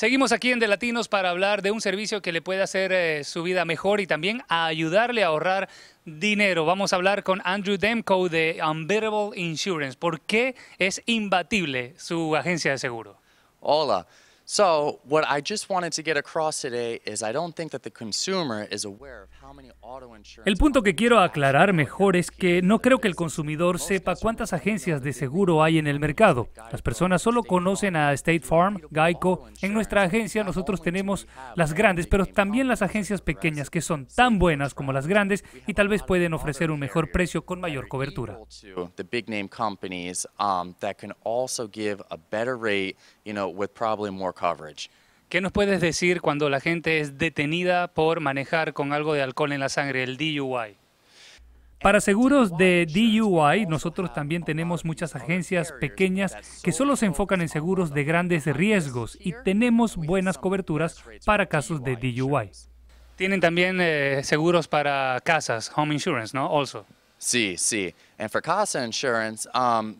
Seguimos aquí en De Latinos para hablar de un servicio que le puede hacer eh, su vida mejor y también a ayudarle a ahorrar dinero. Vamos a hablar con Andrew Demko de Unbearable Insurance. ¿Por qué es imbatible su agencia de seguro? Hola. So what just El punto que quiero aclarar mejor es que no creo que el consumidor sepa cuántas agencias de seguro hay en el mercado. Las personas solo conocen a State Farm, Geico. En nuestra agencia nosotros tenemos las grandes, pero también las agencias pequeñas que son tan buenas como las grandes y tal vez pueden ofrecer un mejor precio con mayor cobertura coverage. ¿Qué nos puedes decir cuando la gente es detenida por manejar con algo de alcohol en la sangre, el DUI? Para seguros de DUI, nosotros también tenemos muchas agencias pequeñas que solo se enfocan en seguros de grandes riesgos y tenemos buenas coberturas para casos de DUI. Tienen también eh, seguros para casas, home insurance, ¿no? Also. Sí, sí. And for casa insurance, um,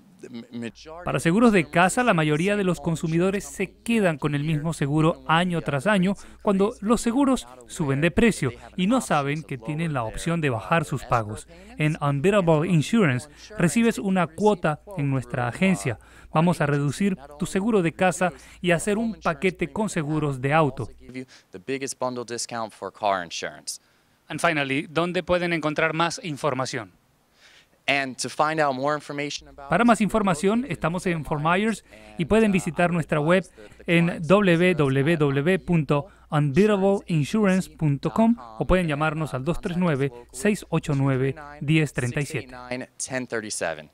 para seguros de casa, la mayoría de los consumidores se quedan con el mismo seguro año tras año cuando los seguros suben de precio y no saben que tienen la opción de bajar sus pagos. En Unbeatable Insurance recibes una cuota en nuestra agencia. Vamos a reducir tu seguro de casa y hacer un paquete con seguros de auto. And finally, ¿dónde pueden encontrar más información? Para más información, estamos en Fort Myers y pueden uh, visitar nuestra web en www.unbeatableinsurance.com o pueden llamarnos al 239-689-1037.